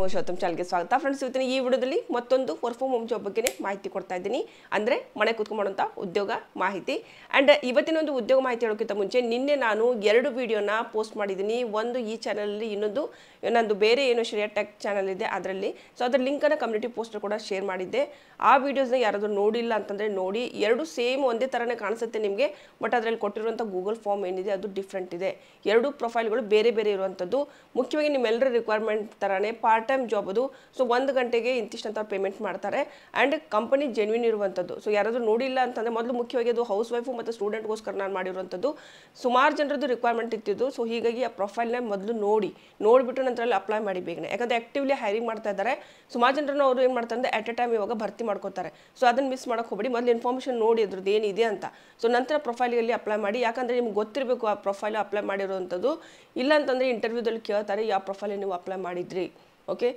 ಗೌಶೌತಮ್ ಚಾಲ್ಗೆ ಸ್ವಾಗತ ಫ್ರೆಂಡ್ಸ್ ಇವತ್ತಿನ ಈ ವಿಡಿಯೋದಲ್ಲಿ ಮತ್ತೊಂದು ವರ್ಕ್ ಫ್ರಮ್ ಹೋಮ್ ಜಾಬ್ ಬಗ್ಗೆ ಮಾಹಿತಿ ಕೊಡ್ತಾ ಇದ್ದೀನಿ ಅಂದರೆ ಮನೆ ಕುತ್ಕೊಂಡಂಥ ಉದ್ಯೋಗ ಮಾಹಿತಿ ಆ್ಯಂಡ್ ಇವತ್ತಿನ ಒಂದು ಉದ್ಯೋಗ ಮಾಹಿತಿ ಹೇಳೋಕ್ಕಿಂತ ಮುಂಚೆ ನಿನ್ನೆ ನಾನು ಎರಡು ವಿಡಿಯೋನ ಪೋಸ್ಟ್ ಮಾಡಿದ್ದೀನಿ ಒಂದು ಈ ಚಾನಲಲ್ಲಿ ಇನ್ನೊಂದು ನಂದು ಬೇರೆ ಏನೋ ಶ್ರೇಯ ಟೆಕ್ ಚಾನಲ್ ಇದೆ ಅದರಲ್ಲಿ ಸೊ ಅದರ ಲಿಂಕನ್ನು ಕಮ್ಯುನಿಟಿ ಪೋಸ್ಟರ್ ಕೂಡ ಶೇರ್ ಮಾಡಿದ್ದೆ ಆ ವಿಡಿಯೋಸ್ನ ಯಾರಾದರೂ ನೋಡಿಲ್ಲ ಅಂತಂದರೆ ನೋಡಿ ಎರಡು ಸೇಮ್ ಒಂದೇ ಥರನೇ ಕಾಣಿಸುತ್ತೆ ನಿಮಗೆ ಬಟ್ ಅದರಲ್ಲಿ ಕೊಟ್ಟಿರುವಂಥ ಗೂಗಲ್ ಫಾರ್ಮ್ ಏನಿದೆ ಅದು ಡಿಫ್ರೆಂಟ್ ಇದೆ ಎರಡು ಪ್ರೊಫೈಲ್ಗಳು ಬೇರೆ ಬೇರೆ ಇರುವಂಥದ್ದು ಮುಖ್ಯವಾಗಿ ನಿಮ್ಮೆಲ್ಲರ ರಿಕ್ವೈರ್ಮೆಂಟ್ ಥರನೇ ಪಾರ್ಟ್ ಪಾರ್ಟ್ ಟೈಮ್ ಜಾಬ್ ಅದು ಸೊ ಒಂದು ಗಂಟೆಗೆ ಇಂತಿಷ್ಟು ಇಂತಿಷ್ಟಂತ ಪೇಮೆಂಟ್ ಮಾಡ್ತಾರೆ ಆ್ಯಂಡ್ ಕಂಪನಿ ಜೆನ್ವಿನ್ ಇರುವಂಥದ್ದು ಸೊ ಯಾರಾದರೂ ನೋಡಿಲ್ಲ ಅಂತಂದರೆ ಮೊದಲು ಮುಖ್ಯವಾಗಿ ಅದು ಹೌಸ್ ವೈಫು ಮತ್ತು ಸ್ಟೂಡೆಂಟ್ಗೋಸ್ಕರ ನಾನು ಮಾಡಿರುವಂಥದ್ದು ಸುಮಾರು ಜನರದ್ದು ರಿಕ್ವೈರ್ಮೆಂಟ್ ಇತ್ತಿದ್ದು ಸೊ ಹೀಗಾಗಿ ಆ ಪ್ರೊಫೈಲ್ನ ಮೊದಲು ನೋಡಿ ನೋಡಿಬಿಟ್ಟು ನಂತರ ಅಪ್ಲೈ ಮಾಡಿ ಬೇಗನೆ ಯಾಕಂದರೆ ಆ್ಯಕ್ಟಿವ್ಲಿ ಹೈರಿಂಗ್ ಮಾಡ್ತಾ ಇದ್ದಾರೆ ಸುಮಾರು ಜನರನ್ನು ಅವರು ಏನು ಮಾಡ್ತಾರೆ ಅಂದರೆ ಅಟ್ ಎ ಟೈಮ್ ಇವಾಗ ಭರ್ತಿ ಮಾಡ್ಕೋತಾರೆ ಸೊ ಅದನ್ನು ಮಿಸ್ ಮಾಡೋಕ್ಕೆ ಹೋಗಬೇಡಿ ಮೊದಲು ಇನ್ಫಾರ್ಮೇಷನ್ ನೋಡಿ ಅದ್ರದ್ದು ಏನಿದೆ ಅಂತ ಸೊ ನಂತರ ಪ್ರೊಫೈಲಿಗೆ ಅಪ್ಲೈ ಮಾಡಿ ಯಾಕಂದರೆ ನಿಮ್ಗೆ ಗೊತ್ತಿರಬೇಕು ಆ ಪ್ರೊಫೈಲ್ ಅಪ್ಲೈ ಮಾಡಿರುವಂಥದ್ದು ಇಲ್ಲ ಅಂತಂದರೆ ಇಂಟರ್ವ್ಯೂದಲ್ಲಿ ಕೇಳ್ತಾರೆ ಯಾವ ಪ್ರೊಫೈಲ್ ನೀವು ಅಪ್ಲೈ ಮಾಡಿದ್ರಿ okay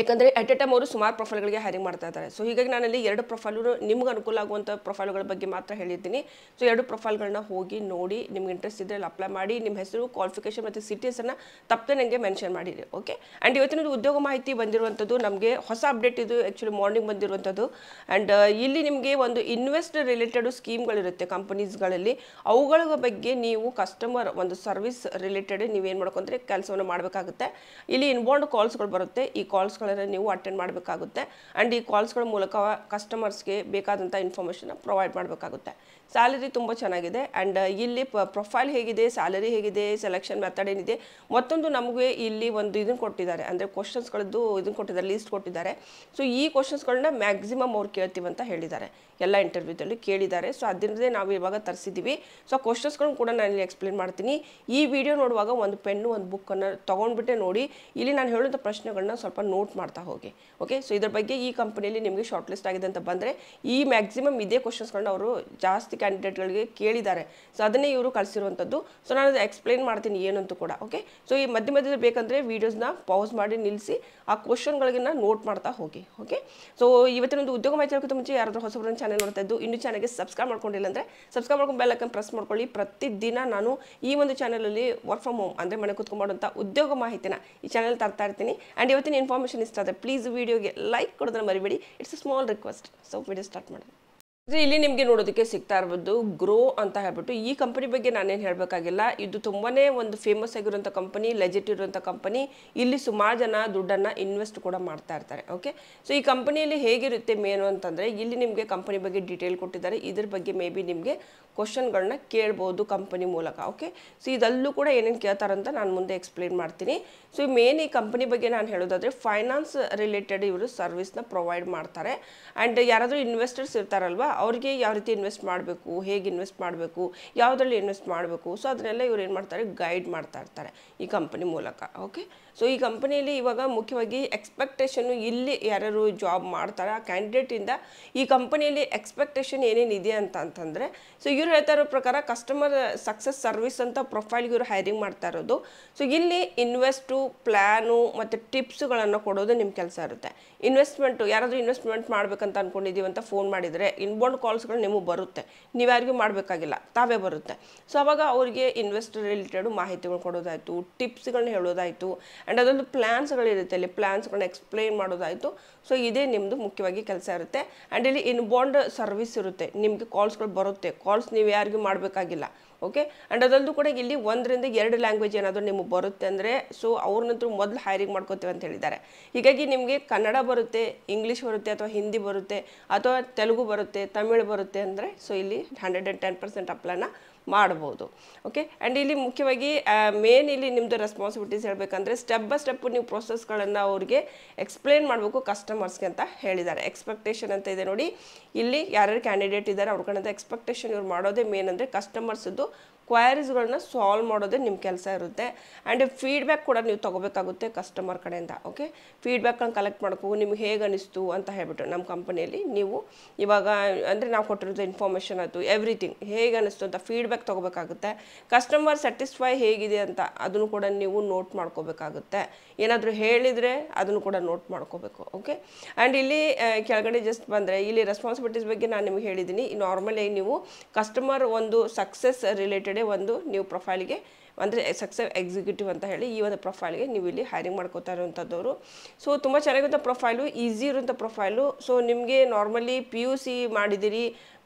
ಯಾಕಂದರೆ ಅಟ್ ಎ ಟೈಮ್ ಅವರು ಸುಮಾರು ಪ್ರೊಫೈಲ್ಗಳಿಗೆ ಹ್ಯಾರಿಂಗ್ ಮಾಡ್ತಾ ಇದ್ದಾರೆ ಸೊ ಹೀಗಾಗಿ ನಾನಲ್ಲಿ ಎರಡು ಪ್ರೊಫೈಲು ನಿಮ್ಗೆ ಅನುಕೂಲ ಆಗುವಂಥ ಪ್ರೊಫೈಲ್ಗಳ ಬಗ್ಗೆ ಮಾತ್ರ ಹೇಳಿದ್ದೀನಿ ಸೊ ಎರಡು ಪ್ರೊಫೈಲ್ಗಳನ್ನ ಹೋಗಿ ನೋಡಿ ನಿಮ್ಗೆ ಇಂಟ್ರೆಸ್ಟ್ ಇದ್ದರೆ ಅಲ್ಲಿ ಅಪ್ಲೈ ಮಾಡಿ ನಿಮ್ಮ ಹೆಸರು ಕ್ವಾಲಿಫಿಕೇಷನ್ ಮತ್ತು ಸಿಟೀಸನ್ನು ತಪ್ಪದೆ ನನಗೆ ಮೆನ್ಷನ್ ಮಾಡಿರಿ ಓಕೆ ಆ್ಯಂಡ್ ಇವತ್ತಿನ ಉದ್ಯೋಗ ಮಾಹಿತಿ ಬಂದಿರುವಂಥದ್ದು ನಮಗೆ ಹೊಸ ಅಪ್ಡೇಟ್ ಇದು ಆ್ಯಕ್ಚುಲಿ ಮಾರ್ನಿಂಗ್ ಬಂದಿರುವಂಥದ್ದು ಆ್ಯಂಡ್ uh, ಇಲ್ಲಿ ನಿಮಗೆ ಒಂದು ಇನ್ವೆಸ್ಟ್ ರಿಲೇಟೆಡ್ ಸ್ಕೀಮ್ಗಳಿರುತ್ತೆ ಕಂಪನೀಸ್ಗಳಲ್ಲಿ ಅವುಗಳ ಬಗ್ಗೆ ನೀವು ಕಸ್ಟಮರ್ ಒಂದು ಸರ್ವಿಸ್ ರಿಲೇಟೆಡ್ ನೀವೇನು ಮಾಡ್ಕೊಂಡ್ರೆ ಕೆಲಸವನ್ನು ಮಾಡಬೇಕಾಗುತ್ತೆ ಇಲ್ಲಿ ಇನ್ಬೌಂಡ್ ಕಾಲ್ಸ್ಗಳು ಬರುತ್ತೆ ಈ ಕಾಲ್ಸ್ ಕಾಲ್ಸ್ಗಳನ್ನು ನೀವು ಅಟೆಂಡ್ ಮಾಡಬೇಕಾಗುತ್ತೆ ಆ್ಯಂಡ್ ಈ ಕಾಲ್ಸ್ಗಳ ಮೂಲಕ ಕಸ್ಟಮರ್ಸ್ಗೆ ಬೇಕಾದಂಥ ಇನ್ಫಾರ್ಮೇಷನ್ನ ಪ್ರೊವೈಡ್ ಮಾಡಬೇಕಾಗುತ್ತೆ ಸ್ಯಾಲರಿ ತುಂಬ ಚೆನ್ನಾಗಿದೆ ಆ್ಯಂಡ್ uh, ಇಲ್ಲಿ ಪ್ರೊಫೈಲ್ ಹೇಗಿದೆ ಸ್ಯಾಲರಿ ಹೇಗಿದೆ ಸೆಲೆಕ್ಷನ್ ಮೆಥಡ್ ಏನಿದೆ ಮತ್ತೊಂದು ನಮಗೆ ಇಲ್ಲಿ ಒಂದು ಇದನ್ನು ಕೊಟ್ಟಿದ್ದಾರೆ ಅಂದರೆ ಕ್ವಶನ್ಸ್ಗಳದ್ದು ಇದನ್ನು ಕೊಟ್ಟಿದ್ದಾರೆ ಲೀಸ್ಟ್ ಕೊಟ್ಟಿದ್ದಾರೆ ಸೊ ಈ ಕ್ವಶನ್ಸ್ಗಳನ್ನ ಮ್ಯಾಕ್ಸಿಮಮ್ ಅವ್ರು ಕೇಳ್ತೀವಿ ಅಂತ ಹೇಳಿದ್ದಾರೆ ಎಲ್ಲ ಇಂಟರ್ವ್ಯೂದಲ್ಲಿ ಕೇಳಿದ್ದಾರೆ ಸೊ ಅದರಿಂದ ನಾವು ಇವಾಗ ತರಿಸಿದ್ದೀವಿ ಸೊ ಕ್ವಶನ್ಸ್ಗಳನ್ನ ಕೂಡ ನಾನು ಇಲ್ಲಿ ಎಕ್ಸ್ಪ್ಲೇನ್ ಮಾಡ್ತೀನಿ ಈ ವಿಡಿಯೋ ನೋಡುವಾಗ ಒಂದು ಪೆನ್ನು ಒಂದು ಬುಕ್ಕನ್ನು ತೊಗೊಂಡ್ಬಿಟ್ಟೆ ನೋಡಿ ಇಲ್ಲಿ ನಾನು ಹೇಳುವಂಥ ಪ್ರಶ್ನೆಗಳನ್ನ ಸ್ವಲ್ಪ ನೋಟ್ ಮಾಡ್ತಾ ಹೋಗಿ ಓಕೆ ಸೊ ಇದ್ರ ಬಗ್ಗೆ ಈ ಕಂಪನಿಯಲ್ಲಿ ನಿಮಗೆ ಶಾರ್ಟ್ ಲಿಸ್ಟ್ ಆಗಿದೆ ಅಂತ ಬಂದರೆ ಈ ಮ್ಯಾಕ್ಸಿಮಮ್ ಇದೇ ಕ್ವಶನ್ಸ್ಗಳನ್ನ ಅವರು ಜಾಸ್ತಿ ಕ್ಯಾಂಡಿಡೇಟ್ಗಳಿಗೆ ಕೇಳಿದ್ದಾರೆ ಸೊ ಅದನ್ನೇ ಇವರು ಕಳಿಸಿರುವಂಥದ್ದು ಸೊ ನಾನು ಎಕ್ಸ್ಪ್ಲೈನ್ ಮಾಡ್ತೀನಿ ಏನಂತೂ ಕೂಡ ಓಕೆ ಸೊ ಈ ಮಧ್ಯ ಮಧ್ಯದಲ್ಲಿ ಬೇಕಂದರೆ ವೀಡಿಯೋಸ್ನ ಪಾಸ್ ಮಾಡಿ ನಿಲ್ಲಿಸಿ ಆ ನಾ ನೋಟ್ ಮಾಡ್ತಾ ಹೋಗಿ ಓಕೆ ಸೊ ಇವತ್ತಿನ ಒಂದು ಉದ್ಯೋಗ ಮಾಹಿತಿ ಹಾಕೋದು ಮುಂಚೆ ಯಾರಾದರೂ ಹೊಸಬ್ರನ್ನ ಚಾನಲ್ ನೋಡ್ತಾ ಇದ್ದು ಇನ್ನೂ ಚಾನಲ್ಗೆ ಸಬ್ಸ್ಕ್ರೈಬ್ ಮಾಡ್ಕೊಂಡಿಲ್ಲ ಅಂದರೆ ಸಬ್ಸ್ಕ್ರೈಬ್ ಮಾಡ್ಕೊಂಡು ಬೆಲ್ಲಕ್ಕನ್ನು ಪ್ರೆಸ್ ಮಾಡ್ಕೊಳ್ಳಿ ಪ್ರತಿದಿನ ನಾನು ಈ ಒಂದು ಚಾನಲಲ್ಲಿ ವರ್ಕ್ ಫ್ರಮ್ ಹೋಮ್ ಅಂದರೆ ಮನೆ ಕೂತ್ಕೊಂಡಂಥ ಉದ್ಯೋಗ ಮಾಹಿತಿನ ಈ ಚಾನಲ್ ತರ್ತಾ ಇರ್ತೀನಿ ಆ್ಯಂಡ್ ಇವತ್ತಿನ ಇನ್ಫಾರ್ಮೇಷನ್ ಇಷ್ಟ ಆದರೆ ಪ್ಲೀಸ್ ವೀಡಿಯೋಗೆ ಲೈಕ್ ಕೊಡೋದನ್ನು ಮರಿಬೇಡಿ it's a small request so video start ಮಾಡೋಣ ಇಲ್ಲಿ ನಿಮಗೆ ನೋಡೋದಕ್ಕೆ ಸಿಗ್ತಾ ಇರ್ಬೋದು ಗ್ರೋ ಅಂತ ಹೇಳ್ಬಿಟ್ಟು ಈ ಕಂಪನಿ ಬಗ್ಗೆ ನಾನೇನು ಹೇಳಬೇಕಾಗಿಲ್ಲ ಇದು ತುಂಬಾ ಒಂದು ಫೇಮಸ್ ಆಗಿರುವಂಥ ಕಂಪನಿ ಲೆಜೆಟ್ ಇರುವಂಥ ಕಂಪನಿ ಇಲ್ಲಿ ಸುಮಾರು ಜನ ದುಡ್ಡನ್ನು ಇನ್ವೆಸ್ಟ್ ಕೂಡ ಮಾಡ್ತಾ ಇರ್ತಾರೆ ಓಕೆ ಸೊ ಈ ಕಂಪನಿಯಲ್ಲಿ ಹೇಗಿರುತ್ತೆ ಮೇನು ಅಂತಂದರೆ ಇಲ್ಲಿ ನಿಮಗೆ ಕಂಪನಿ ಬಗ್ಗೆ ಡೀಟೇಲ್ ಕೊಟ್ಟಿದ್ದಾರೆ ಇದ್ರ ಬಗ್ಗೆ ಮೇ ಬಿ ನಿಮಗೆ ಕ್ವಶನ್ಗಳನ್ನ ಕೇಳ್ಬೋದು ಕಂಪನಿ ಮೂಲಕ ಓಕೆ ಸೊ ಇದಲ್ಲೂ ಕೂಡ ಏನೇನು ಕೇಳ್ತಾರಂತ ಅಂತ ನಾನು ಮುಂದೆ ಎಕ್ಸ್ಪ್ಲೇನ್ ಮಾಡ್ತೀನಿ ಸೊ ಮೇನ್ ಈ ಕಂಪನಿ ಬಗ್ಗೆ ನಾನು ಹೇಳೋದಾದರೆ ಫೈನಾನ್ಸ್ ರಿಲೇಟೆಡ್ ಇವರು ಸರ್ವಿಸ್ನ ಪ್ರೊವೈಡ್ ಮಾಡ್ತಾರೆ ಆ್ಯಂಡ್ ಯಾರಾದರೂ ಇನ್ವೆಸ್ಟರ್ಸ್ ಇರ್ತಾರಲ್ವ ಅವ್ರಿಗೆ ಯಾವ ರೀತಿ ಇನ್ವೆಸ್ಟ್ ಮಾಡಬೇಕು ಹೇಗೆ ಇನ್ವೆಸ್ಟ್ ಮಾಡಬೇಕು ಯಾವುದರಲ್ಲಿ ಇನ್ವೆಸ್ಟ್ ಮಾಡಬೇಕು ಸೊ ಅದನ್ನೆಲ್ಲ ಇವ್ರು ಏನು ಮಾಡ್ತಾರೆ ಗೈಡ್ ಮಾಡ್ತಾ ಇರ್ತಾರೆ ಈ ಕಂಪನಿ ಮೂಲಕ ಓಕೆ ಸೊ ಈ ಕಂಪನಿಯಲ್ಲಿ ಇವಾಗ ಮುಖ್ಯವಾಗಿ ಎಕ್ಸ್ಪೆಕ್ಟೇಷನ್ನು ಇಲ್ಲಿ ಯಾರ್ಯಾರು ಜಾಬ್ ಮಾಡ್ತಾರೆ ಆ ಕ್ಯಾಂಡಿಡೇಟಿಂದ ಈ ಕಂಪನಿಯಲ್ಲಿ ಎಕ್ಸ್ಪೆಕ್ಟೇಷನ್ ಏನೇನು ಇದೆ ಅಂತ ಅಂತಂದರೆ ಸೊ ಇವ್ರು ಹೇಳ್ತಾ ಇರೋ ಪ್ರಕಾರ ಕಸ್ಟಮರ್ ಸಕ್ಸಸ್ ಸರ್ವಿಸ್ ಅಂತ ಪ್ರೊಫೈಲ್ಗೆ ಇವರು ಹೈರಿಂಗ್ ಮಾಡ್ತಾ ಇರೋದು ಸೊ ಇಲ್ಲಿ ಇನ್ವೆಸ್ಟು ಪ್ಲ್ಯಾನು ಮತ್ತು ಟಿಪ್ಸ್ಗಳನ್ನು ಕೊಡೋದು ನಿಮ್ಮ ಕೆಲಸ ಇರುತ್ತೆ ಇನ್ವೆಸ್ಟ್ಮೆಂಟು ಯಾರಾದರೂ ಇನ್ವೆಸ್ಟ್ಮೆಂಟ್ ಮಾಡಬೇಕಂತ ಅಂದ್ಕೊಂಡಿದ್ದೀವಿ ಅಂತ ಫೋನ್ ಮಾಡಿದರೆ ಇನ್ಬೌಂಡ್ ಕಾಲ್ಸ್ಗಳು ನಿಮಗೆ ಬರುತ್ತೆ ನೀವು ಯಾರಿಗೂ ಮಾಡಬೇಕಾಗಿಲ್ಲ ತಾವೇ ಬರುತ್ತೆ ಸೊ ಅವಾಗ ಅವರಿಗೆ ಇನ್ವೆಸ್ಟ್ ರಿಲೇಟೆಡ್ ಮಾಹಿತಿಗಳು ಕೊಡೋದಾಯಿತು ಟಿಪ್ಸ್ಗಳನ್ನ ಹೇಳೋದಾಯಿತು ಆ್ಯಂಡ್ ಅದೊಂದು ಪ್ಲ್ಯಾನ್ಸ್ಗಳಿರುತ್ತೆ ಅಲ್ಲಿ ಪ್ಲ್ಯಾನ್ಸ್ಗಳನ್ನ ಎಕ್ಸ್ಪ್ಲೈನ್ ಮಾಡೋದಾಯಿತು ಸೊ ಇದೇ ನಿಮ್ಮದು ಮುಖ್ಯವಾಗಿ ಕೆಲಸ ಇರುತ್ತೆ ಆ್ಯಂಡ್ ಇಲ್ಲಿ ಇನ್ಬಾಂಡ್ ಸರ್ವಿಸ್ ಇರುತ್ತೆ ನಿಮಗೆ ಕಾಲ್ಸ್ಗಳು ಬರುತ್ತೆ ಕಾಲ್ಸ್ ನೀವು ಯಾರಿಗೂ ಮಾಡಬೇಕಾಗಿಲ್ಲ ಓಕೆ ಆ್ಯಂಡ್ ಅದರಲ್ಲೂ ಕೂಡ ಇಲ್ಲಿ ಒಂದರಿಂದ ಎರಡು ಲ್ಯಾಂಗ್ವೇಜ್ ಏನಾದರೂ ನಿಮಗೆ ಬರುತ್ತೆ ಅಂದರೆ ಸೊ ಅವ್ರನ್ನಂತೂ ಮೊದಲು ಹೈರಿಂಗ್ ಮಾಡ್ಕೋತೀವಿ ಅಂತ ಹೇಳಿದ್ದಾರೆ ಹೀಗಾಗಿ ನಿಮಗೆ ಕನ್ನಡ ಬರುತ್ತೆ ಇಂಗ್ಲೀಷ್ ಬರುತ್ತೆ ಅಥವಾ ಹಿಂದಿ ಬರುತ್ತೆ ಅಥವಾ ತೆಲುಗು ಬರುತ್ತೆ ತಮಿಳು ಬರುತ್ತೆ ಅಂದರೆ ಸೊ ಇಲ್ಲಿ ಹಂಡ್ರೆಡ್ ಆ್ಯಂಡ್ ಟೆನ್ ಪರ್ಸೆಂಟ್ ಅಪ್ಲೈನ ಮಾಡ್ಬೋದು ಓಕೆ ಆ್ಯಂಡ್ ಇಲ್ಲಿ ಮುಖ್ಯವಾಗಿ ಮೇನ್ ಇಲ್ಲಿ ನಿಮ್ಮದು ರೆಸ್ಪಾನ್ಸಿಬಿಲಿಟೀಸ್ ಹೇಳಬೇಕಂದ್ರೆ ಸ್ಟೆಪ್ ಬೈ ಸ್ಟೆಪ್ ನೀವು ಪ್ರೊಸೆಸ್ಗಳನ್ನು ಅವ್ರಿಗೆ ಎಕ್ಸ್ಪ್ಲೇನ್ ಮಾಡಬೇಕು ಕಸ್ಟಮರ್ಸ್ಗೆ ಅಂತ ಹೇಳಿದ್ದಾರೆ ಎಕ್ಸ್ಪೆಕ್ಟೇಷನ್ ಅಂತ ಇದೆ ನೋಡಿ ಇಲ್ಲಿ ಯಾರ್ಯಾರು ಕ್ಯಾಂಡಿಡೇಟ್ ಇದ್ದಾರೆ ಅವ್ರ ಕಡೆಯಿಂದ ಎಕ್ಸ್ಪೆಕ್ಟೇಷನ್ ಇವ್ರು ಮಾಡೋದೇ ಮೇನ್ ಅಂದರೆ ಕಸ್ಟಮರ್ಸದ್ದು ಕ್ವೈರೀಸ್ಗಳನ್ನ ಸಾಲ್ವ್ ಮಾಡೋದೇ ನಿಮ್ಮ ಕೆಲಸ ಇರುತ್ತೆ ಆ್ಯಂಡ್ ಫೀಡ್ಬ್ಯಾಕ್ ಕೂಡ ನೀವು ತೊಗೋಬೇಕಾಗುತ್ತೆ ಕಸ್ಟಮರ್ ಕಡೆಯಿಂದ ಓಕೆ ಫೀಡ್ಬ್ಯಾಕನ್ನು ಕಲೆಕ್ಟ್ ಮಾಡ್ಕೋ ನಿಮ್ಗೆ ಹೇಗೆ ಅನಿಸ್ತು ಅಂತ ಹೇಳ್ಬಿಟ್ಟು ನಮ್ಮ ಕಂಪನಿಯಲ್ಲಿ ನೀವು ಇವಾಗ ಅಂದರೆ ನಾವು ಕೊಟ್ಟಿರೋದು ಇನ್ಫಾರ್ಮೇಷನ್ ಅದು ಎವ್ರಿಥಿಂಗ್ ಹೇಗೆ ಅನಿಸ್ತು ಅಂತ ಫೀಡ್ಬ್ಯಾಕ್ ತೊಗೋಬೇಕಾಗುತ್ತೆ ಕಸ್ಟಮರ್ ಸ್ಯಾಟಿಸ್ಫೈ ಹೇಗಿದೆ ಅಂತ ಅದನ್ನು ಕೂಡ ನೀವು ನೋಟ್ ಮಾಡ್ಕೋಬೇಕಾಗುತ್ತೆ ಏನಾದರೂ ಹೇಳಿದರೆ ಅದನ್ನು ಕೂಡ ನೋಟ್ ಮಾಡ್ಕೋಬೇಕು ಓಕೆ ಆ್ಯಂಡ್ ಇಲ್ಲಿ ಕೆಳಗಡೆ ಜಸ್ಟ್ ಬಂದರೆ ಇಲ್ಲಿ ರೆಸ್ಪಾನ್ಸಿಬಿಲಿಟೀಸ್ ಬಗ್ಗೆ ನಾನು ನಿಮಗೆ ಹೇಳಿದ್ದೀನಿ ನಾರ್ಮಲಿ ನೀವು ಕಸ್ಟಮರ್ ಒಂದು ಸಕ್ಸಸ್ ರಿಲೇಟೆಡ್ ಯಾವುದೇ ಒಂದು ನೀವು ಪ್ರೊಫೈಲ್ಗೆ ಅಂದರೆ ಸಕ್ಸಸ್ ಎಕ್ಸಿಕ್ಯೂಟಿವ್ ಅಂತ ಹೇಳಿ ಈ ಒಂದು ಪ್ರೊಫೈಲ್ಗೆ ನೀವು ಇಲ್ಲಿ ಹೈರಿಂಗ್ ಮಾಡ್ಕೋತಾ ಇರುವಂಥದ್ದವರು ಸೊ ತುಂಬ ಚೆನ್ನಾಗಿರುವಂಥ ಪ್ರೊಫೈಲು ಈಸಿ ಇರುವಂಥ ಪ್ರೊಫೈಲು ಸೊ ನಿಮಗೆ ನಾರ್ಮಲಿ ಪಿ ಯು ಸಿ ಮಾಡಿದ್ದೀರಿ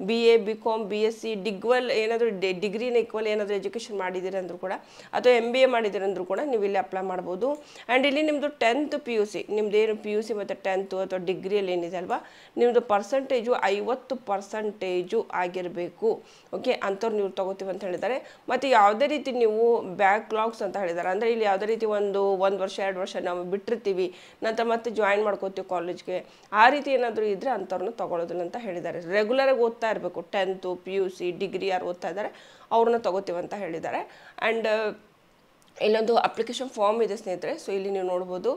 B A B com B S C ಡಿಗ್ವಲ್ ಏನಾದರೂ ಡಿ ಡಿಗ್ರಿನ ಇಕ್ವಲ್ ಏನಾದರೂ ಎಜುಕೇಷನ್ ಮಾಡಿದ್ದೀರಿ ಅಂದರೂ ಕೂಡ ಅಥವಾ ಎಮ್ ಬಿ ಎ ಅಂದರೂ ಕೂಡ ನೀವು ಇಲ್ಲಿ ಅಪ್ಲೈ ಮಾಡ್ಬೋದು ಆ್ಯಂಡ್ ಇಲ್ಲಿ ನಿಮ್ಮದು ಟೆಂತ್ ಪಿ ಯು ಸಿ ನಿಮ್ದು ಏನು ಪಿ ಯು ಸಿ ಮತ್ತು ಟೆಂತು ಅಥವಾ ಡಿಗ್ರಿಯಲ್ಲಿ ಏನಿದೆ ಅಲ್ವಾ ನಿಮ್ಮದು ಪರ್ಸಂಟೇಜು ಐವತ್ತು ಪರ್ಸಂಟೇಜು ಆಗಿರಬೇಕು ಓಕೆ ಅಂಥವ್ರು ನೀವು ತೊಗೋತೀವಿ ಅಂತ ಹೇಳಿದ್ದಾರೆ ಮತ್ತು ಯಾವುದೇ ರೀತಿ ನೀವು ಬ್ಯಾಕ್ಲಾಗ್ಸ್ ಅಂತ ಹೇಳಿದ್ದಾರೆ ಅಂದರೆ ಇಲ್ಲಿ ಯಾವುದೇ ರೀತಿ ಒಂದು ಒಂದು ವರ್ಷ ಎರಡು ವರ್ಷ ನಾವು ಬಿಟ್ಟಿರ್ತೀವಿ ನಂತರ ಮತ್ತೆ ಜಾಯಿನ್ ಮಾಡ್ಕೋತೀವಿ ಕಾಲೇಜ್ಗೆ ಆ ರೀತಿ ಏನಾದರೂ ಇದ್ದರೆ ಅಂಥವ್ರನ್ನ ತೊಗೊಳ್ಳೋದಿಲ್ಲ ಅಂತ ಹೇಳಿದ್ದಾರೆ ರೆಗ್ಯುಲರಾಗಿ ಓದ್ತಾ ಓದ್ತಾ ಇರಬೇಕು tenth P U C degree ಯಾರು ಓದ್ತಾ ಇದ್ದಾರೆ ಅವ್ರನ್ನ ಅಂತ ಹೇಳಿದ್ದಾರೆ ಆ್ಯಂಡ್ ಇಲ್ಲೊಂದು ಅಪ್ಲಿಕೇಶನ್ ಫಾರ್ಮ್ ಇದೆ ಸ್ನೇಹಿತರೆ ಸೊ ಇಲ್ಲಿ ನೀವು ನೋಡ್ಬೋದು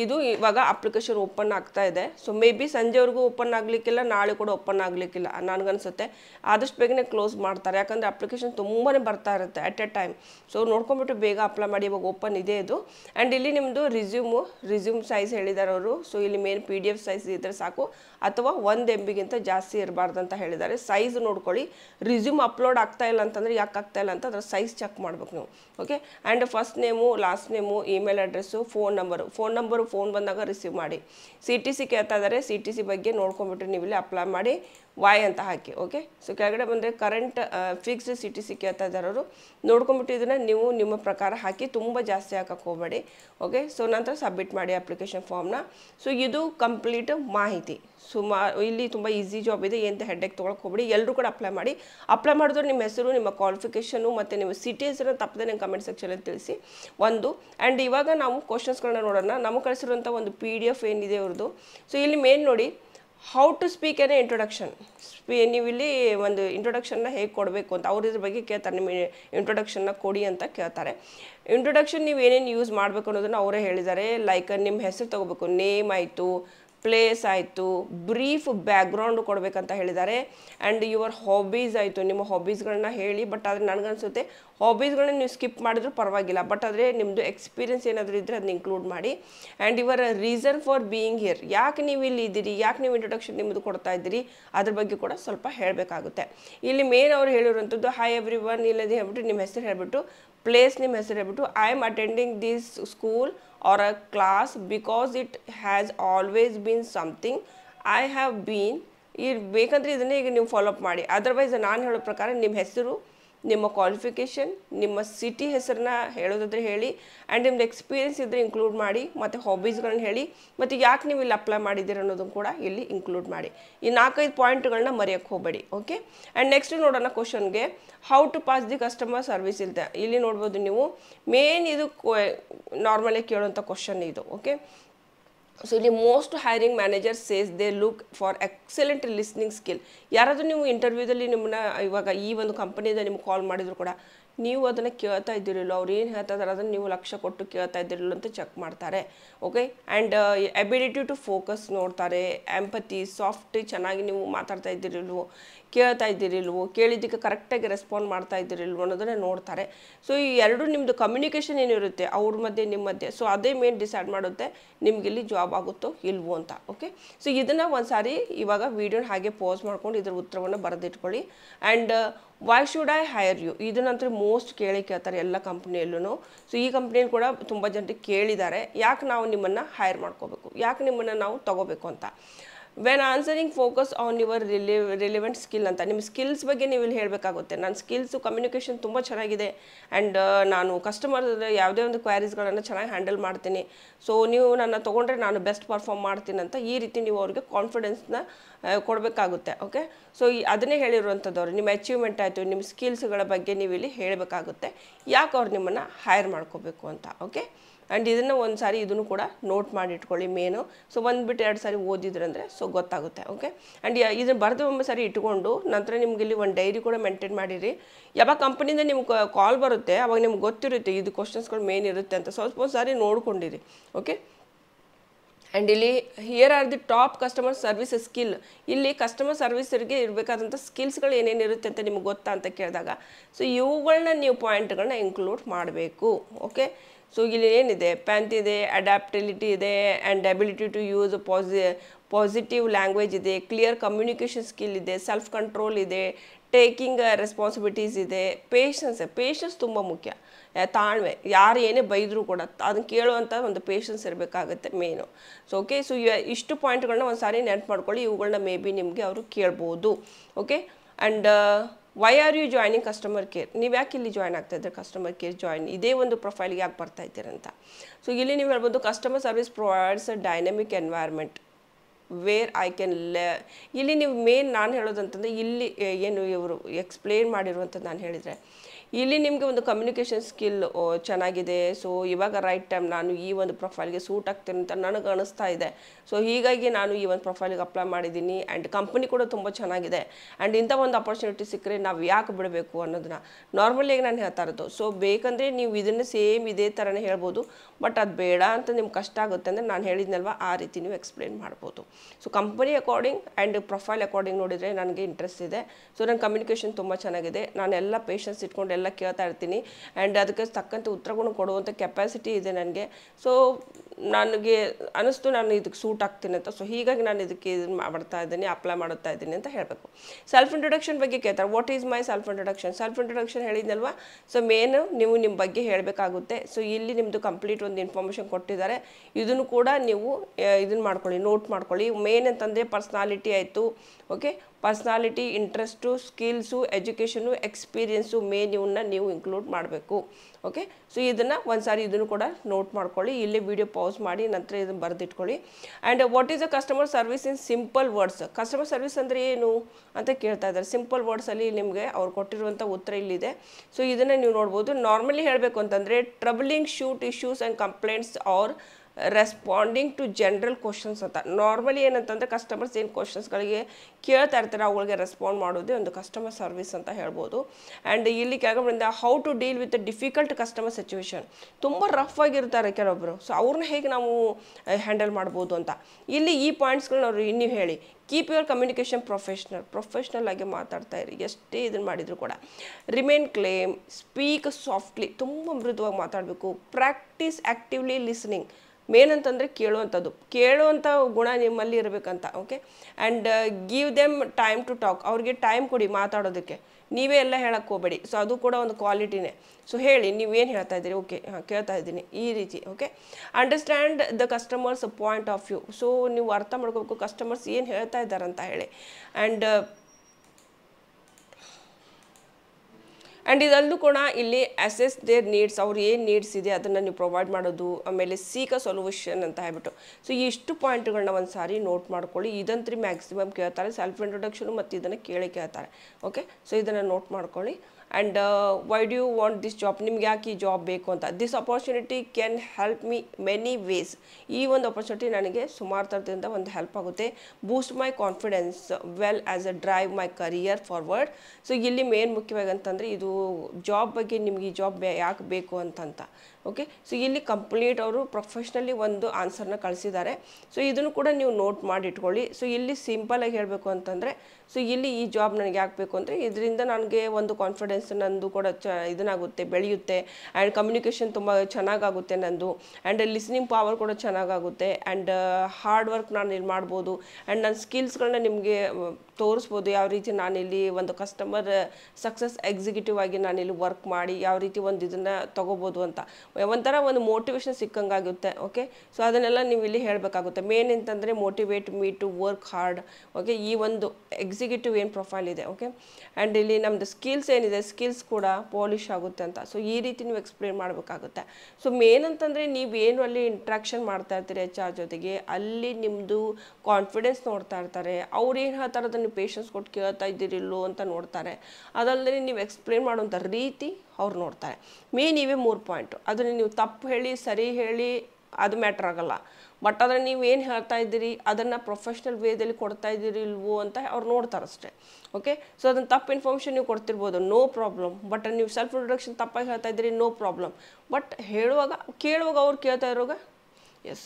ಇದು ಇವಾಗ ಅಪ್ಲಿಕೇಶನ್ ಓಪನ್ ಆಗ್ತಾ ಇದೆ ಸೊ ಮೇ ಬಿ ಸಂಜೆವರೆಗೂ ಓಪನ್ ಆಗಲಿಕ್ಕಿಲ್ಲ ನಾಳೆ ಕೂಡ ಓಪನ್ ಆಗಲಿಕ್ಕಿಲ್ಲ ನನಗನ್ಸುತ್ತೆ ಆದಷ್ಟು ಬೇಗನೆ ಕ್ಲೋಸ್ ಮಾಡ್ತಾರೆ ಯಾಕಂದರೆ ಅಪ್ಲಿಕೇಶನ್ ತುಂಬಾ ಬರ್ತಾ ಇರುತ್ತೆ ಅಟ್ ಎ ಟೈಮ್ ಸೊ ನೋಡ್ಕೊಂಬಿಟ್ಟು ಬೇಗ ಅಪ್ಲೈ ಮಾಡಿ ಇವಾಗ ಓಪನ್ ಇದೆ ಇದು ಆ್ಯಂಡ್ ಇಲ್ಲಿ ನಿಮ್ಮದು ರಿಸ್ಯೂಮು ರಿಸ್ಯೂಮ್ ಸೈಜ್ ಹೇಳಿದ್ದಾರೆ ಅವರು ಸೊ ಇಲ್ಲಿ main P D F size ಇದ್ದರೆ ಸಾಕು ಅಥವಾ ಒಂದು ಎಮ್ ಬಿಗಿಂತ ಜಾಸ್ತಿ ಇರಬಾರ್ದು ಅಂತ ಹೇಳಿದ್ದಾರೆ ಸೈಜ್ ನೋಡ್ಕೊಳ್ಳಿ ರಿಸ್ಯೂಮ್ ಅಪ್ಲೋಡ್ ಆಗ್ತಾ ಇಲ್ಲ ಅಂತಂದರೆ ಯಾಕೆ ಆಗ್ತಾ ಇಲ್ಲ ಅಂತ ಅದರ ಸೈಜ್ ಚೆಕ್ ಮಾಡ್ಬೇಕು ನೀವು okay and first name last name email address phone number phone number phone ಬಂದಾಗ ರಿಸೀವ್ ಮಾಡಿ ಸಿ ಟಿ ಸಿ ಕೇಳ್ತಾ ಇದ್ದಾರೆ ಸಿ ಟಿ ಸಿ ಬಗ್ಗೆ ನೋಡ್ಕೊಂಬಿಟ್ಟು ನೀವು ಇಲ್ಲಿ ಅಪ್ಲೈ ಮಾಡಿ ವಾಯ್ ಅಂತ ಹಾಕಿ ಓಕೆ ಸೊ ಕೆಳಗಡೆ ಬಂದರೆ current fix C T C ಕೇಳ್ತಾ ಇದ್ದಾರೆ ನೀವು ನಿಮ್ಮ ಪ್ರಕಾರ ಹಾಕಿ ತುಂಬ ಜಾಸ್ತಿ ಹಾಕಕ್ಕೆ ಹೋಗಬೇಡಿ ಓಕೆ ಸೊ ನಂತರ ಸಬ್ಮಿಟ್ ಮಾಡಿ ಅಪ್ಲಿಕೇಶನ್ ಫಾರ್ಮ್ನ ಸೊ ಇದು ಕಂಪ್ಲೀಟ್ ಮಾಹಿತಿ ಸುಮಾ ಇಲ್ಲಿ ತುಂಬ ಈಸಿ ಜಾಬ್ ಇದೆ ಏನು ಹೆಡ್ಡೆಕ್ ತೊಗೊಳಕ್ಕೆ ಹೋಗಬೇಡಿ ಎಲ್ಲರೂ ಕೂಡ ಅಪ್ಲೈ ಮಾಡಿ ಅಪ್ಲೈ ಮಾಡಿದ್ರೆ ನಿಮ್ಮ ಹೆಸರು ನಿಮ್ಮ ಕ್ವಾಲಿಫಿಕೇಷನು ಮತ್ತು ನಿಮ್ಮ ಸಿಟಿ ಹೆಸರನ್ನು ತಪ್ಪದೆ ನಂಗೆ ಕಮೆಂಟ್ ಸೆಕ್ಷನಲ್ಲಿ ತಿಳಿಸಿ ಒಂದು ಆ್ಯಂಡ್ ಇವಾಗ ನಾವು ಕ್ವಶನ್ಸ್ಗಳನ್ನ ನೋಡೋಣ ನಮಗೆ ಕಳಿಸಿರುವಂಥ ಒಂದು ಪಿ ಡಿ ಎಫ್ ಏನಿದೆ ಅವ್ರದ್ದು ಸೊ ಇಲ್ಲಿ ಮೇನ್ ನೋಡಿ how to speak an introduction ಸ್ಪೀ ನೀವು ಇಲ್ಲಿ ಒಂದು ಇಂಟ್ರೊಡಕ್ಷನ್ನ ಹೇಗೆ ಕೊಡಬೇಕು ಅಂತ ಅವ್ರ ಇದ್ರ ಬಗ್ಗೆ ಕೇಳ್ತಾರೆ ನಿಮ್ಮ ಇಂಟ್ರೊಡಕ್ಷನ್ನ ಕೊಡಿ ಅಂತ ಕೇಳ್ತಾರೆ ಇಂಟ್ರೊಡಕ್ಷನ್ ನೀವು ಏನೇನು ಯೂಸ್ ಮಾಡಬೇಕು ಅನ್ನೋದನ್ನು ಅವರೇ ಹೇಳಿದ್ದಾರೆ ಲೈಕ್ ನಿಮ್ಮ ಹೆಸರು ತೊಗೋಬೇಕು ನೇಮ್ ಆಯಿತು ಪ್ಲೇಸ್ ಆಯಿತು ಬ್ರೀಫ್ ಬ್ಯಾಕ್ಗ್ರೌಂಡ್ ಕೊಡಬೇಕಂತ ಹೇಳಿದ್ದಾರೆ ಆ್ಯಂಡ್ ಯುವರ್ ಹಾಬೀಸ್ ಆಯಿತು ನಿಮ್ಮ ಹಾಬೀಸ್ಗಳನ್ನ ಹೇಳಿ ಬಟ್ ಆದರೆ ನನಗನ್ಸುತ್ತೆ ಹಾಬೀಸ್ಗಳನ್ನ ನೀವು ಸ್ಕಿಪ್ ಮಾಡಿದ್ರೂ ಪರವಾಗಿಲ್ಲ ಬಟ್ ಆದರೆ ನಿಮ್ಮದು ಎಕ್ಸ್ಪೀರಿಯನ್ಸ್ ಏನಾದರೂ ಇದ್ದರೆ ಅದನ್ನ ಇನ್ಕ್ಲೂಡ್ ಮಾಡಿ and your reason for being here ಯಾಕೆ ನೀವು ಇಲ್ಲಿ ಇದ್ದೀರಿ ಯಾಕೆ ನೀವು ಇಂಟ್ರೊಡಕ್ಷನ್ ನಿಮ್ಮದು ಕೊಡ್ತಾ ಇದ್ದೀರಿ ಅದ್ರ ಬಗ್ಗೆ ಕೂಡ ಸ್ವಲ್ಪ ಹೇಳಬೇಕಾಗುತ್ತೆ ಇಲ್ಲಿ ಮೇನ್ ಅವರು ಹೇಳಿರುವಂಥದ್ದು ಹೈ ಎವ್ರಿ ಒನ್ ಇಲ್ಲದೆ ಹೇಳ್ಬಿಟ್ಟು ನಿಮ್ಮ ಹೆಸರು ಹೇಳ್ಬಿಟ್ಟು ಪ್ಲೇಸ್ ನಿಮ್ಮ ಹೆಸರು ಹೇಳ್ಬಿಟ್ಟು I am attending this school or a class because it has always been something I have been ಈ ಬೇಕಂದ್ರೆ ಇದನ್ನೇ ಈಗ ನೀವು ಫಾಲೋಅಪ್ ಮಾಡಿ ಅದರ್ವೈಸ್ ನಾನು ಹೇಳೋ ಪ್ರಕಾರ ನಿಮ್ಮ ಹೆಸರು ನಿಮ್ಮ ಕ್ವಾಲಿಫಿಕೇಷನ್ ನಿಮ್ಮ ಸಿಟಿ ಹೆಸರನ್ನ ಹೇಳೋದಾದರೆ ಹೇಳಿ ಆ್ಯಂಡ್ ನಿಮ್ದು ಎಕ್ಸ್ಪೀರಿಯೆನ್ಸ್ ಇದ್ದರೆ ಇನ್ಕ್ಲೂಡ್ ಮಾಡಿ ಮತ್ತು ಹಾಬೀಸ್ಗಳನ್ನ ಹೇಳಿ ಮತ್ತು ಯಾಕೆ ನೀವು ಇಲ್ಲಿ ಅಪ್ಲೈ ಮಾಡಿದ್ದೀರ ಅನ್ನೋದನ್ನು ಕೂಡ ಇಲ್ಲಿ ಇನ್ಕ್ಲೂಡ್ ಮಾಡಿ ಈ ನಾಲ್ಕೈದು ಪಾಯಿಂಟ್ಗಳನ್ನ ಮರೆಯೋಕ್ಕೆ ಹೋಗಬೇಡಿ ಓಕೆ ಆ್ಯಂಡ್ ನೆಕ್ಸ್ಟ್ ನೋಡೋಣ ಕ್ವಶನ್ಗೆ how to pass the customer service ಇಲ್ದ ಇಲ್ಲಿ ನೋಡ್ಬೋದು ನೀವು ಮೇನ್ ಇದು ನಾರ್ಮಲಾಗಿ ಕೇಳುವಂಥ ಕ್ವಶನ್ ಇದು ಓಕೆ ಸೊ ಇಲ್ಲಿ most hiring manager says they look for excellent listening skill ಯಾರಾದರೂ ನೀವು ಇಂಟರ್ವ್ಯೂದಲ್ಲಿ ನಿಮ್ಮನ್ನ ಇವಾಗ ಈ ಒಂದು ಕಂಪನಿಯಿಂದ ನಿಮ್ಗೆ ಕಾಲ್ ಮಾಡಿದ್ರು ಕೂಡ ನೀವು ಅದನ್ನು ಕೇಳ್ತಾ ಇದ್ದಿರಲಿಲ್ಲ ಅವ್ರು ಏನು ಹೇಳ್ತಾ ಇದ್ದಾರೆ ಅದನ್ನು ನೀವು ಲಕ್ಷ ಕೊಟ್ಟು ಕೇಳ್ತಾ ಇದ್ದಿರಲಿಲ್ಲ ಅಂತ ಚೆಕ್ ಮಾಡ್ತಾರೆ okay and ability to focus ನೋಡ್ತಾರೆ ಎಂಪತಿ ಸಾಫ್ಟ್ ಚೆನ್ನಾಗಿ ನೀವು ಮಾತಾಡ್ತಾ ಇದ್ದಿರಲ್ವೋ ಕೇಳ್ತಾ ಇದ್ದಿರಲ್ವೋ ಕೇಳಿದ್ದಕ್ಕೆ ಕರೆಕ್ಟಾಗಿ ರೆಸ್ಪಾಂಡ್ ಮಾಡ್ತಾ ಇದ್ದಿರಲ್ವೋ ಅನ್ನೋದನ್ನು ನೋಡ್ತಾರೆ ಸೊ ಈ ಎರಡು ನಿಮ್ಮದು ಕಮ್ಯುನಿಕೇಷನ್ ಏನಿರುತ್ತೆ ಅವ್ರ ಮಧ್ಯೆ ನಿಮ್ಮ ಮಧ್ಯೆ ಸೊ ಅದೇ ಮೇನ್ ಡಿಸೈಡ್ ಮಾಡುತ್ತೆ ನಿಮ್ಗೆ ಇಲ್ಲಿ ಜಾಬ್ ಆಗುತ್ತೋ ಇಲ್ವೋ ಅಂತ ಓಕೆ ಸೊ ಇದನ್ನು ಒಂದು ಸಾರಿ ಇವಾಗ ವೀಡಿಯೋನ ಹಾಗೆ ಪೋಸ್ ಮಾಡ್ಕೊಂಡು ಇದ್ರ ಉತ್ತರವನ್ನು ಬರೆದಿಟ್ಕೊಳ್ಳಿ and why should I hire you ಇದನ್ನಂತ್ರ ಮೋಸ್ಟ್ ಕೇಳಿ ಕೇಳ್ತಾರೆ ಎಲ್ಲ ಕಂಪ್ನಿಯಲ್ಲೂ ಸೊ ಈ ಕಂಪ್ನಿಯಲ್ಲಿ ಕೂಡ ತುಂಬ ಜನರಿಗೆ ಕೇಳಿದ್ದಾರೆ ಯಾಕೆ ನಾವು ನಿಮ್ಮನ್ನು ಹೈರ್ ಮಾಡ್ಕೋಬೇಕು ಯಾಕೆ ನಿಮ್ಮನ್ನು ನಾವು ತಗೋಬೇಕು ಅಂತ when answering focus on your ರಿಲಿ ರಿಲಿವೆಂಟ್ ಸ್ಕಿಲ್ ಅಂತ ನಿಮ್ಮ ಸ್ಕಿಲ್ಸ್ ಬಗ್ಗೆ ನೀವು ಇಲ್ಲಿ ಹೇಳಬೇಕಾಗುತ್ತೆ ನನ್ನ ಸ್ಕಿಲ್ಸು ಕಮ್ಯುನಿಕೇಷನ್ ತುಂಬ ಚೆನ್ನಾಗಿದೆ ಆ್ಯಂಡ್ ನಾನು ಕಸ್ಟಮರ್ ಯಾವುದೇ ಒಂದು ಕ್ವೈರೀಸ್ಗಳನ್ನು ಚೆನ್ನಾಗಿ ಹ್ಯಾಂಡಲ್ ಮಾಡ್ತೀನಿ ಸೊ ನೀವು ನನ್ನ ತೊಗೊಂಡ್ರೆ ನಾನು ಬೆಸ್ಟ್ ಪರ್ಫಾರ್ಮ್ ಮಾಡ್ತೀನಿ ಅಂತ ಈ ರೀತಿ ನೀವು ಅವ್ರಿಗೆ ಕಾನ್ಫಿಡೆನ್ಸ್ನ ಕೊಡಬೇಕಾಗುತ್ತೆ ಓಕೆ ಸೊ ಅದನ್ನೇ ಹೇಳಿರುವಂಥದ್ದು ನಿಮ್ಮ ಅಚೀವ್ಮೆಂಟ್ ಆಯಿತು ನಿಮ್ಮ ಸ್ಕಿಲ್ಸ್ಗಳ ಬಗ್ಗೆ ನೀವು ಇಲ್ಲಿ ಹೇಳಬೇಕಾಗುತ್ತೆ ಯಾಕೆ ಅವ್ರು ನಿಮ್ಮನ್ನು ಹೈರ್ ಮಾಡ್ಕೋಬೇಕು ಅಂತ ಓಕೆ ಆ್ಯಂಡ್ ಇದನ್ನು ಒಂದು ಸಾರಿ ಇದನ್ನು ಕೂಡ ನೋಟ್ ಇಟ್ಕೊಳ್ಳಿ ಮೇನು ಸೊ ಒಂದು ಎರಡು ಸಾರಿ ಓದಿದ್ರಂದರೆ ಸೊ ಗೊತ್ತಾಗುತ್ತೆ ಓಕೆ ಆ್ಯಂಡ್ ಇದನ್ನು ಬರೆದು ಒಂದು ಸಾರಿ ಇಟ್ಕೊಂಡು ನಂತರ ನಿಮ್ಗೆ ಇಲ್ಲಿ ಒಂದು ಡೈರಿ ಕೂಡ ಮೇಂಟೈನ್ ಮಾಡಿರಿ ಯಾವಾಗ ಕಂಪ್ನಿಯಿಂದ ನಿಮ್ಗೆ ಕಾಲ್ ಬರುತ್ತೆ ಅವಾಗ ನಿಮ್ಗೆ ಗೊತ್ತಿರುತ್ತೆ ಇದು ಕ್ವಶನ್ಸ್ಗಳು ಮೇನ್ ಇರುತ್ತೆ ಅಂತ ಸ್ವಲ್ಪ ಒಂದು ಸಾರಿ ನೋಡ್ಕೊಂಡಿರಿ ಓಕೆ ಆ್ಯಂಡ್ ಇಲ್ಲಿ here are the top customer service skill ಇಲ್ಲಿ ಕಸ್ಟಮರ್ ಸರ್ವಿಸರಿಗೆ ಇರಬೇಕಾದಂಥ ಸ್ಕಿಲ್ಸ್ಗಳು ಏನೇನಿರುತ್ತೆ ಅಂತ ನಿಮ್ಗೆ ಗೊತ್ತಾ ಅಂತ ಕೇಳಿದಾಗ ಸೊ ಇವುಗಳನ್ನ ನೀವು ಪಾಯಿಂಟ್ಗಳನ್ನ ಇನ್ಕ್ಲೂಡ್ ಮಾಡಬೇಕು ಓಕೆ ಸೊ ಇಲ್ಲಿ ಏನಿದೆ ಪ್ಯಾಂತ್ ಇದೆ ಅಡ್ಯಾಪ್ಟಿಲಿಟಿ ಇದೆ ಆ್ಯಂಡ್ ಅಬಿಲಿಟಿ ಟು ಯೂಸ್ ಪಾಸಿ ಪಾಸಿಟಿವ್ ಲ್ಯಾಂಗ್ವೇಜ್ ಇದೆ ಕ್ಲಿಯರ್ ಕಮ್ಯುನಿಕೇಷನ್ ಸ್ಕಿಲ್ ಇದೆ ಸೆಲ್ಫ್ ಕಂಟ್ರೋಲ್ ಇದೆ ಟೇಕಿಂಗ್ ರೆಸ್ಪಾನ್ಸಿಬಿಲಿಟೀಸ್ ಇದೆ ಪೇಷನ್ಸ್ ಪೇಷನ್ಸ್ ತುಂಬ ಮುಖ್ಯ ತಾಳ್ಮೆ ಯಾರು ಏನೇ ಬೈದರೂ ಕೂಡ ಅದನ್ನು ಕೇಳುವಂಥ ಒಂದು ಪೇಷನ್ಸ್ ಇರಬೇಕಾಗುತ್ತೆ ಮೇನು ಸೊ ಓಕೆ ಸೊ ಇಷ್ಟು ಪಾಯಿಂಟ್ಗಳನ್ನ ಒಂದು ಸಾರಿ ನೆನಪು ಮಾಡ್ಕೊಳ್ಳಿ ಇವುಗಳನ್ನ ಮೇ ಬಿ ನಿಮಗೆ ಅವರು ಕೇಳ್ಬೋದು okay and why are you joining customer care ನೀವು ಯಾಕೆ ಇಲ್ಲಿ ಜಾಯ್ನ್ ಆಗ್ತಾ ಕಸ್ಟಮರ್ ಕೇರ್ ಜಾಯ್ನ್ ಇದೇ ಒಂದು ಪ್ರೊಫೈಲ್ಗೆ ಯಾಕೆ ಬರ್ತಾ ಇದ್ದೀರಂತ ಸೊ ಇಲ್ಲಿ ನೀವು ಹೇಳ್ಬೋದು customer service provides a dynamic environment where I can ಲೆ ಇಲ್ಲಿ ನೀವು ಮೇನ್ ನಾನು ಹೇಳೋದಂತಂದರೆ ಇಲ್ಲಿ ಏನು ಇವರು ಎಕ್ಸ್ಪ್ಲೇನ್ ಮಾಡಿರುವಂಥದ್ದು ನಾನು ಹೇಳಿದರೆ ಇಲ್ಲಿ ನಿಮಗೆ ಒಂದು ಕಮ್ಯುನಿಕೇಷನ್ ಸ್ಕಿಲ್ ಚೆನ್ನಾಗಿದೆ ಸೊ ಇವಾಗ ರೈಟ್ ಟೈಮ್ ನಾನು ಈ ಒಂದು ಪ್ರೊಫೈಲ್ಗೆ ಸೂಟ್ ಆಗ್ತೀನಿ ಅಂತ ನನಗೆ ಅನಿಸ್ತಾ ಇದೆ ಸೊ ಹೀಗಾಗಿ ನಾನು ಈ ಒಂದು ಪ್ರೊಫೈಲ್ಗೆ ಅಪ್ಲೈ ಮಾಡಿದ್ದೀನಿ ಆ್ಯಂಡ್ ಕಂಪ್ನಿ ಕೂಡ ತುಂಬ ಚೆನ್ನಾಗಿದೆ ಆ್ಯಂಡ್ ಇಂಥ ಒಂದು ಅಪರ್ಚುನಿಟಿ ಸಿಕ್ಕರೆ ನಾವು ಯಾಕೆ ಬಿಡಬೇಕು ಅನ್ನೋದನ್ನ ನಾರ್ಮಲಿ ನಾನು ಹೇಳ್ತಾ ಇರೋದು ಸೊ ಬೇಕಂದರೆ ನೀವು ಇದನ್ನು ಸೇಮ್ ಇದೇ ಥರನೇ ಹೇಳ್ಬೋದು ಬಟ್ ಅದು ಬೇಡ ಅಂತ ನಿಮ್ಗೆ ಕಷ್ಟ ಆಗುತ್ತೆ ಅಂದರೆ ನಾನು ಹೇಳಿದ್ನಲ್ವ ಆ ರೀತಿ ನೀವು ಎಕ್ಸ್ಪ್ಲೇನ್ ಮಾಡ್ಬೋದು so company according and profile according ನೋಡಿದರೆ ನನಗೆ ಇಂಟ್ರೆಸ್ಟ್ ಇದೆ ಸೊ ನನ್ನ ಕಮ್ಯುನಿಕೇಷನ್ ತುಂಬ ಚೆನ್ನಾಗಿದೆ ನಾನು ಎಲ್ಲ ಪೇಷನ್ಸ್ ಇಟ್ಕೊಂಡು ಪ್ರಶ್ನೆಗಳೆಲ್ಲ ಕೇಳ್ತಾ ಇರ್ತೀನಿ ಆ್ಯಂಡ್ ಅದಕ್ಕೆ ತಕ್ಕಂತೆ ಉತ್ತರಗಳು ಕೊಡುವಂಥ ಕೆಪಾಸಿಟಿ ಇದೆ ನನಗೆ ಸೊ ನನಗೆ ಅನಿಸ್ತು ನಾನು ಇದಕ್ಕೆ ಸೂಟ್ ಆಗ್ತೀನಿ ಅಂತ ಸೊ ಹೀಗಾಗಿ ನಾನು ಇದಕ್ಕೆ ಇದನ್ನು ಮಾಡ್ತಾ ಇದ್ದೀನಿ ಅಪ್ಲೈ ಮಾಡುತ್ತಾ ಇದ್ದೀನಿ ಅಂತ ಹೇಳಬೇಕು ಸೆಲ್ಫ್ ಇಂಟ್ರೊಡಕ್ಷನ್ ಬಗ್ಗೆ ಕೇಳ್ತಾರೆ what is my self introduction self introduction ಹೇಳಿದ್ನಲ್ವಾ ಸೊ ಮೇನ್ ನೀವು ನಿಮ್ಮ ಬಗ್ಗೆ ಹೇಳಬೇಕಾಗುತ್ತೆ ಸೊ ಇಲ್ಲಿ ನಿಮ್ಮದು ಕಂಪ್ಲೀಟ್ ಒಂದು ಇನ್ಫಾರ್ಮೇಷನ್ ಕೊಟ್ಟಿದ್ದಾರೆ ಇದನ್ನು ಕೂಡ ನೀವು ಇದನ್ನು ಮಾಡ್ಕೊಳ್ಳಿ ನೋಟ್ ಮಾಡ್ಕೊಳ್ಳಿ ಮೇನ್ ಅಂತಂದರೆ ಪರ್ಸ್ನಾಲಿಟಿ ಆಯಿತು okay personality interest skills education experience main ಇವನ್ನ ನೀವು ಇನ್ಕ್ಲೂಡ್ ಮಾಡಬೇಕು ಓಕೆ ಸೊ ಇದನ್ನು ಒಂದು ಸಾರಿ ಇದನ್ನು ಕೂಡ ನೋಟ್ ಮಾಡ್ಕೊಳ್ಳಿ ಇಲ್ಲೇ ವಿಡಿಯೋ ಪಾಸ್ ಮಾಡಿ ನಂತರ ಇದನ್ನು ಬರೆದಿಟ್ಕೊಳ್ಳಿ and what is a customer service in simple words customer service ಅಂದರೆ ಏನು ಅಂತ ಕೇಳ್ತಾ ಇದ್ದಾರೆ ಸಿಂಪಲ್ ವರ್ಡ್ಸಲ್ಲಿ ನಿಮಗೆ ಅವ್ರು ಕೊಟ್ಟಿರುವಂಥ ಉತ್ತರ ಇಲ್ಲಿದೆ ಸೊ ಇದನ್ನು ನೀವು ನೋಡ್ಬೋದು ನಾರ್ಮಲಿ ಹೇಳಬೇಕು ಅಂತಂದರೆ troubleshooting issues and complaints or responding to general questions ಅಂತ ನಾರ್ಮಲಿ ಏನಂತಂದರೆ ಕಸ್ಟಮರ್ಸ್ ಏನು ಕ್ವಶನ್ಸ್ಗಳಿಗೆ ಕೇಳ್ತಾ ಇರ್ತಾರೆ ಅವುಗಳಿಗೆ ರೆಸ್ಪಾಂಡ್ ಮಾಡೋದೇ ಒಂದು ಕಸ್ಟಮರ್ ಸರ್ವಿಸ್ ಅಂತ ಹೇಳ್ಬೋದು ಆ್ಯಂಡ್ ಇಲ್ಲಿ ಬಂದ how to deal with difficult customer situation ತುಂಬ ರಫ್ ಆಗಿರ್ತಾರೆ ಕೆಲವೊಬ್ಬರು ಸೊ ಅವ್ರನ್ನ ಹೇಗೆ ನಾವು ಹ್ಯಾಂಡಲ್ ಮಾಡ್ಬೋದು ಅಂತ ಇಲ್ಲಿ ಈ ಪಾಯಿಂಟ್ಸ್ಗಳನ್ನ ಅವರು ಇನ್ನೂ ಹೇಳಿ keep your communication professional professional ಆಗಿ ಮಾತಾಡ್ತಾ ಇರಿ ಎಷ್ಟೇ ಇದನ್ನು ಮಾಡಿದರೂ ಕೂಡ ರಿಮೇನ್ ಕ್ಲೇಮ್ ಸ್ಪೀಕ್ ಸಾಫ್ಟ್ಲಿ ತುಂಬ ಮೃದುವಾಗಿ ಮಾತಾಡಬೇಕು ಪ್ರಾಕ್ಟೀಸ್ ಆ್ಯಕ್ಟಿವ್ಲಿ ಲಿಸ್ನಿಂಗ್ ಮೇನ್ ಅಂತಂದರೆ ಕೇಳುವಂಥದ್ದು ಕೇಳುವಂಥ ಗುಣ ನಿಮ್ಮಲ್ಲಿ ಇರಬೇಕಂತ okay and give them time to talk ಅವ್ರಿಗೆ ಟೈಮ್ ಕೊಡಿ ಮಾತಾಡೋದಕ್ಕೆ ನೀವೇ ಎಲ್ಲ ಹೇಳಕ್ಕೆ ಹೋಗಬೇಡಿ ಸೊ ಅದು ಕೂಡ ಒಂದು ಕ್ವಾಲಿಟಿನೇ ಸೊ ಹೇಳಿ ನೀವೇನು ಹೇಳ್ತಾ ಇದ್ದೀರಿ ಓಕೆ ಹಾಂ ಕೇಳ್ತಾ ಇದ್ದೀನಿ ಈ ರೀತಿ okay understand the customer's point of view so ನೀವು ಅರ್ಥ ಮಾಡ್ಕೋಬೇಕು ಕಸ್ಟಮರ್ಸ್ ಏನು ಹೇಳ್ತಾ ಇದ್ದಾರೆ ಅಂತ ಹೇಳಿ ಆ್ಯಂಡ್ ಆ್ಯಂಡ್ ಇದಲ್ಲೂ ಕೂಡ ಇಲ್ಲಿ ಅಸೆಸ್ ದೇರ್ ನೀಡ್ಸ್ ಅವ್ರು ಏನು ನೀಡ್ಸ್ ಇದೆ ಅದನ್ನು ನೀವು ಪ್ರೊವೈಡ್ ಮಾಡೋದು ಆಮೇಲೆ ಸೀಕ ಸೊಲ್ಯೂಷನ್ ಅಂತ ಹೇಳ್ಬಿಟ್ಟು ಸೊ ಈ ಇಷ್ಟು ಪಾಯಿಂಟ್ಗಳನ್ನ ಒಂದು ಸಾರಿ ನೋಟ್ ಮಾಡ್ಕೊಳ್ಳಿ ಇದಂತ್ರಿ ಮ್ಯಾಕ್ಸಿಮಮ್ ಕೇಳ್ತಾರೆ ಸೆಲ್ಫ್ ಇಂಟ್ರೊಡಕ್ಷನು ಮತ್ತು ಇದನ್ನು ಕೇಳಿ ಕೇಳ್ತಾರೆ ಓಕೆ ಸೊ ಇದನ್ನು ನೋಟ್ ಮಾಡ್ಕೊಳ್ಳಿ and why do want this job ನಿಮ್ಗೆ ಯಾಕೆ ಈ ಜಾಬ್ ಬೇಕು ಅಂತ this opportunity can help me many ways ಈ ಒಂದು ಅಪರ್ಚುನಿಟಿ ನನಗೆ ಸುಮಾರು ಥರದಿಂದ ಒಂದು ಹೆಲ್ಪ್ ಆಗುತ್ತೆ boost my confidence well as a drive my career forward so ಇಲ್ಲಿ ಮೇನ್ ಮುಖ್ಯವಾಗಿ ಅಂತಂದರೆ ಇದು ಜಾಬ್ ಬಗ್ಗೆ ನಿಮ್ಗೆ ಈ ಜಾಬ್ ಯಾಕೆ ಬೇಕು ಅಂತಂತ ಓಕೆ ಸೊ ಇಲ್ಲಿ ಕಂಪ್ಲೀಟ್ ಅವರು ಪ್ರೊಫೆಷ್ನಲಿ ಒಂದು ಆನ್ಸರ್ನ ಕಳಿಸಿದ್ದಾರೆ ಸೊ ಇದನ್ನು ಕೂಡ ನೀವು ನೋಟ್ ಮಾಡಿ ಇಟ್ಕೊಳ್ಳಿ ಸೊ ಇಲ್ಲಿ ಸಿಂಪಲಾಗಿ ಹೇಳಬೇಕು ಅಂತಂದರೆ ಸೊ ಇಲ್ಲಿ ಈ ಜಾಬ್ ನನಗೆ ಆಗಬೇಕು ಅಂದರೆ ಇದರಿಂದ ನನಗೆ ಒಂದು ಕಾನ್ಫಿಡೆನ್ಸ್ ನಂದು ಕೂಡ ಚ ಇದನ್ನಾಗುತ್ತೆ ಬೆಳೆಯುತ್ತೆ ಆ್ಯಂಡ್ ಕಮ್ಯುನಿಕೇಷನ್ ತುಂಬ ಚೆನ್ನಾಗಾಗುತ್ತೆ ನಂದು ಆ್ಯಂಡ್ ಲಿಸ್ನಿಂಗ್ ಪವರ್ ಕೂಡ ಚೆನ್ನಾಗಾಗುತ್ತೆ ಆ್ಯಂಡ್ ಹಾರ್ಡ್ ವರ್ಕ್ ನಾನು ಇಲ್ಲಿ ಮಾಡ್ಬೋದು ಆ್ಯಂಡ್ ನನ್ನ ಸ್ಕಿಲ್ಸ್ಗಳನ್ನ ನಿಮಗೆ ತೋರಿಸ್ಬೋದು ಯಾವ ರೀತಿ ನಾನಿಲ್ಲಿ ಒಂದು ಕಸ್ಟಮರ್ ಸಕ್ಸಸ್ ಎಕ್ಸಿಕ್ಯೂಟಿವ್ ಆಗಿ ನಾನಿಲ್ಲಿ ವರ್ಕ್ ಮಾಡಿ ಯಾವ ರೀತಿ ಒಂದು ಇದನ್ನು ತೊಗೋಬೋದು ಅಂತ ಒಂಥರ ಒಂದು ಮೋಟಿವೇಶನ್ ಸಿಕ್ಕಂಗಾಗುತ್ತೆ ಓಕೆ ಸೊ ಅದನ್ನೆಲ್ಲ ನೀವು ಇಲ್ಲಿ ಹೇಳಬೇಕಾಗುತ್ತೆ ಮೇನ್ ಅಂತಂದರೆ motivate me to work hard okay ಈ ಒಂದು ಎಕ್ಸಿಕ್ಯೂಟಿವ್ ಏನು ಪ್ರೊಫೈಲ್ ಇದೆ ಓಕೆ ಆ್ಯಂಡ್ ಇಲ್ಲಿ ನಮ್ಮದು ಸ್ಕಿಲ್ಸ್ ಏನಿದೆ ಸ್ಕಿಲ್ಸ್ ಕೂಡ ಪಾಲಿಷ್ ಆಗುತ್ತೆ ಅಂತ ಸೊ ಈ ರೀತಿ ನೀವು ಎಕ್ಸ್ಪ್ಲೇನ್ ಮಾಡಬೇಕಾಗುತ್ತೆ ಸೊ ಮೇನ್ ಅಂತಂದರೆ ನೀವು ಏನು ಅಲ್ಲಿ ಇಂಟ್ರಾಕ್ಷನ್ ಮಾಡ್ತಾ ಇರ್ತೀರಿ ಎಚ್ ಆರ್ ಜೊತೆಗೆ ಅಲ್ಲಿ ನಿಮ್ಮದು ಕಾನ್ಫಿಡೆನ್ಸ್ ನೋಡ್ತಾ ಇರ್ತಾರೆ ಅವ್ರು ಏನು ಹೇಳ್ತಾರೆ ಅದನ್ನು ಪೇಷನ್ಸ್ ಕೊಟ್ಟು ಕೇಳ್ತಾ ಇದ್ದೀರಿಲ್ಲೋ ಅಂತ ನೋಡ್ತಾರೆ ಅದಲ್ಲದೆ ನೀವು ಎಕ್ಸ್ಪ್ಲೇನ್ ಮಾಡುವಂಥ ರೀತಿ ಅವ್ರು ನೋಡ್ತಾರೆ ಮೇನ್ ಇವೇ ಮೂರು ಪಾಯಿಂಟು ಅದನ್ನು ನೀವು ತಪ್ಪು ಹೇಳಿ ಸರಿ ಹೇಳಿ ಅದು ಮ್ಯಾಟ್ರ್ ಆಗೋಲ್ಲ ಬಟ್ ಅದನ್ನು ನೀವು ಏನು ಹೇಳ್ತಾ ಇದ್ದೀರಿ ಅದನ್ನು ಪ್ರೊಫೆಷ್ನಲ್ ವೇದಲ್ಲಿ ಕೊಡ್ತಾ ಇದ್ದೀರಿ ಇಲ್ವೋ ಅಂತ ಅವ್ರು ನೋಡ್ತಾರೆ ಅಷ್ಟೇ ಓಕೆ ಸೊ ಅದನ್ನು ತಪ್ಪು ಇನ್ಫಾರ್ಮೇಷನ್ ನೀವು ಕೊಡ್ತಿರ್ಬೋದು ನೋ ಪ್ರಾಬ್ಲಮ್ ಬಟ್ ನೀವು ಸೆಲ್ಫ್ ಇಂಟ್ರೊಡಕ್ಷನ್ ತಪ್ಪಾಗಿ ಹೇಳ್ತಾ ಇದ್ದೀರಿ ನೋ ಪ್ರಾಬ್ಲಮ್ ಬಟ್ ಹೇಳುವಾಗ ಕೇಳುವಾಗ ಅವ್ರು ಕೇಳ್ತಾ ಇರೋವಾಗ ಎಸ್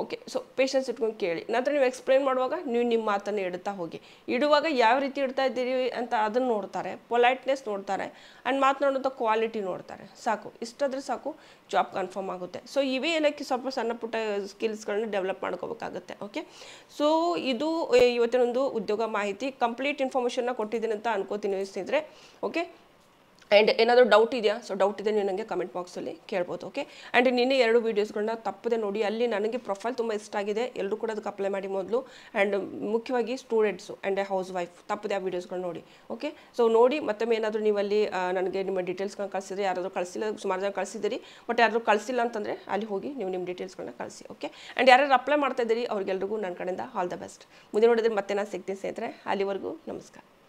ಓಕೆ ಸೊ ಪೇಷನ್ಸ್ ಇಟ್ಕೊಂಡು ಕೇಳಿ ನಂತರ ನೀವು ಎಕ್ಸ್ಪ್ಲೈನ್ ಮಾಡುವಾಗ ನೀವು ನಿಮ್ಮ ಮಾತನ್ನು ಇಡ್ತಾ ಹೋಗಿ ಇಡುವಾಗ ಯಾವ ರೀತಿ ಇಡ್ತಾ ಇದ್ದೀರಿ ಅಂತ ಅದನ್ನು ನೋಡ್ತಾರೆ ಪೊಲೈಟ್ನೆಸ್ ನೋಡ್ತಾರೆ ಆ್ಯಂಡ್ ಮಾತನಾಡುವಂಥ ಕ್ವಾಲಿಟಿ ನೋಡ್ತಾರೆ ಸಾಕು ಇಷ್ಟಾದರೆ ಸಾಕು ಜಾಬ್ ಕನ್ಫರ್ಮ್ ಆಗುತ್ತೆ ಸೊ ಇವೇ ಏನಕ್ಕೆ ಸ್ವಲ್ಪ ಸಣ್ಣ ಪುಟ್ಟ ಸ್ಕಿಲ್ಸ್ಗಳನ್ನ ಡೆವಲಪ್ ಮಾಡ್ಕೋಬೇಕಾಗುತ್ತೆ ಓಕೆ ಸೊ ಇದು ಇವತ್ತಿನ ಒಂದು ಉದ್ಯೋಗ ಮಾಹಿತಿ ಕಂಪ್ಲೀಟ್ ಇನ್ಫಾರ್ಮೇಷನ್ನ ಕೊಟ್ಟಿದ್ದೀನಿ ಅಂತ ಅನ್ಕೋತೀನಿ ಸ್ನೇಹಿತರೆ ಓಕೆ ಆ್ಯಂಡ್ ಏನಾದರೂ ಡೌಟ್ ಇದೆಯಾ ಸೊ ಡೌಟ್ ಇದೆ ನೀವು ನನಗೆ ಕಮೆಂಟ್ ಬಾಕ್ಸಲ್ಲಿ ಕೇಳ್ಬೋದು ಓಕೆ ಆ್ಯಂಡ್ ನಿನ್ನೆ ಎರಡು ವೀಡಿಯೋಸ್ಗಳನ್ನ ತಪ್ಪದೆ ನೋಡಿ ಅಲ್ಲಿ ನನಗೆ ಪ್ರೊಫೈಲ್ ತುಂಬ ಇಷ್ಟ ಆಗಿದೆ ಎಲ್ಲರೂ ಕೂಡ ಅದಕ್ಕೆ ಅಪ್ಲೈ ಮಾಡಿ ಮೊದಲು ಆ್ಯಂಡ್ ಮುಖ್ಯವಾಗಿ ಸ್ಟೂಡೆಂಟ್ಸು ಆ್ಯಂಡ್ ಹೌಸ್ ವೈಫ್ ತಪ್ಪದೆ ಆ ವೀಡಿಯೋಸ್ಗಳು ನೋಡಿ ಓಕೆ ಸೊ ನೋಡಿ ಮತ್ತೊಮ್ಮೆ ಏನಾದರೂ ನೀವಲ್ಲಿ ನನಗೆ ನಿಮ್ಮ ಡೀಟೇಲ್ಸ್ಗಳನ್ನ ಕಳಿಸಿದ್ರೆ ಯಾರಾದರೂ ಕಳಿಸಿಲ್ಲ ಸುಮಾರು ಜನ ಕಳಿಸಿದ್ದೀರಿ ಬಟ್ ಯಾರಾದರೂ ಕಳಿಸಿಲ್ಲ ಅಂತಂದರೆ ಅಲ್ಲಿ ಹೋಗಿ ನೀವು ನಿಮ್ಮ ಡೀಟೇಲ್ಸ್ಗಳನ್ನ ಕಳಿಸಿ ಓಕೆ ಆ್ಯಂಡ್ ಯಾರು ಅಪ್ಲೈ ಮಾಡ್ತಾ ಇದ್ದೀರಿ ಅವ್ರಿಗೆಲ್ರಿಗೂ ನನ್ನ ಕಡೆಯಿಂದ ಆಲ್ ದ ಬೆಸ್ಟ್ ಮುಂದೆ ನೋಡಿದ್ರೆ ಮತ್ತೆ ನಾನು ಸಿಗ್ತೀನಿ ಸ್ನೇಹಿತರೆ ಅಲ್ಲಿವರೆಗೂ ನಮಸ್ಕಾರ